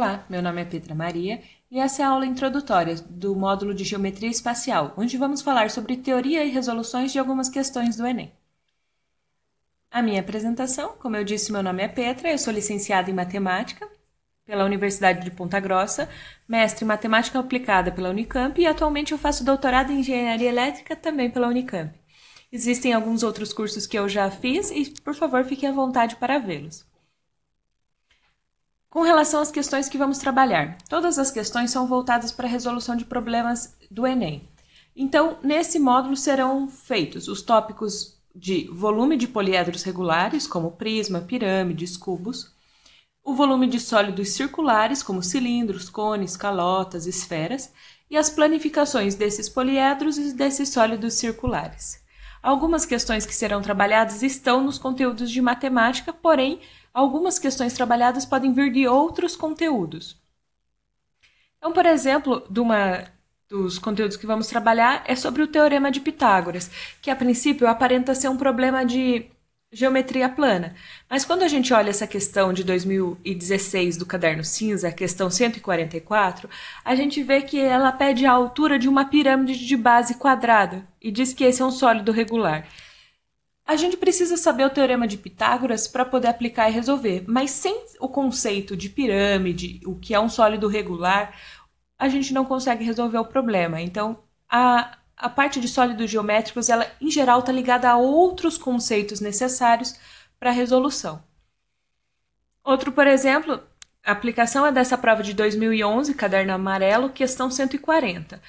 Olá, meu nome é Petra Maria e essa é a aula introdutória do módulo de Geometria Espacial, onde vamos falar sobre teoria e resoluções de algumas questões do Enem. A minha apresentação, como eu disse, meu nome é Petra, eu sou licenciada em Matemática pela Universidade de Ponta Grossa, mestre em Matemática Aplicada pela Unicamp e atualmente eu faço doutorado em Engenharia Elétrica também pela Unicamp. Existem alguns outros cursos que eu já fiz e, por favor, fiquem à vontade para vê-los. Com relação às questões que vamos trabalhar, todas as questões são voltadas para a resolução de problemas do Enem. Então, nesse módulo serão feitos os tópicos de volume de poliedros regulares, como prisma, pirâmides, cubos, o volume de sólidos circulares, como cilindros, cones, calotas, esferas, e as planificações desses poliedros e desses sólidos circulares. Algumas questões que serão trabalhadas estão nos conteúdos de matemática, porém, algumas questões trabalhadas podem vir de outros conteúdos. Então, por exemplo, de uma dos conteúdos que vamos trabalhar é sobre o teorema de Pitágoras, que a princípio aparenta ser um problema de geometria plana. Mas quando a gente olha essa questão de 2016 do caderno cinza, a questão 144, a gente vê que ela pede a altura de uma pirâmide de base quadrada e diz que esse é um sólido regular. A gente precisa saber o teorema de Pitágoras para poder aplicar e resolver, mas sem o conceito de pirâmide, o que é um sólido regular, a gente não consegue resolver o problema. Então, a, a parte de sólidos geométricos, ela em geral está ligada a outros conceitos necessários para a resolução. Outro, por exemplo, a aplicação é dessa prova de 2011, caderno amarelo, questão 140,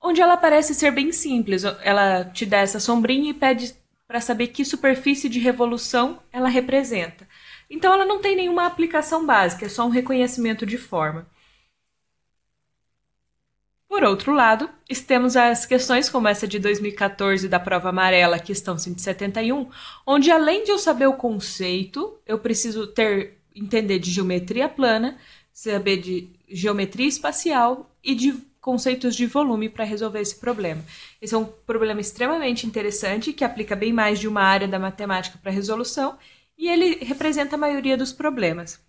onde ela parece ser bem simples. Ela te dá essa sombrinha e pede para saber que superfície de revolução ela representa. Então ela não tem nenhuma aplicação básica, é só um reconhecimento de forma. Por outro lado, temos as questões como essa de 2014 da prova amarela, questão 171, onde além de eu saber o conceito, eu preciso ter entender de geometria plana, saber de geometria espacial e de conceitos de volume para resolver esse problema. Esse é um problema extremamente interessante que aplica bem mais de uma área da matemática para resolução e ele representa a maioria dos problemas.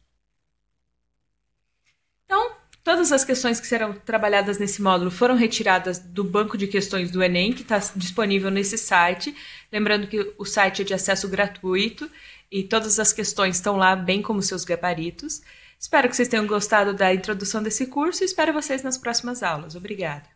Então, todas as questões que serão trabalhadas nesse módulo foram retiradas do banco de questões do Enem, que está disponível nesse site. Lembrando que o site é de acesso gratuito e todas as questões estão lá, bem como seus gabaritos. Espero que vocês tenham gostado da introdução desse curso e espero vocês nas próximas aulas. Obrigada.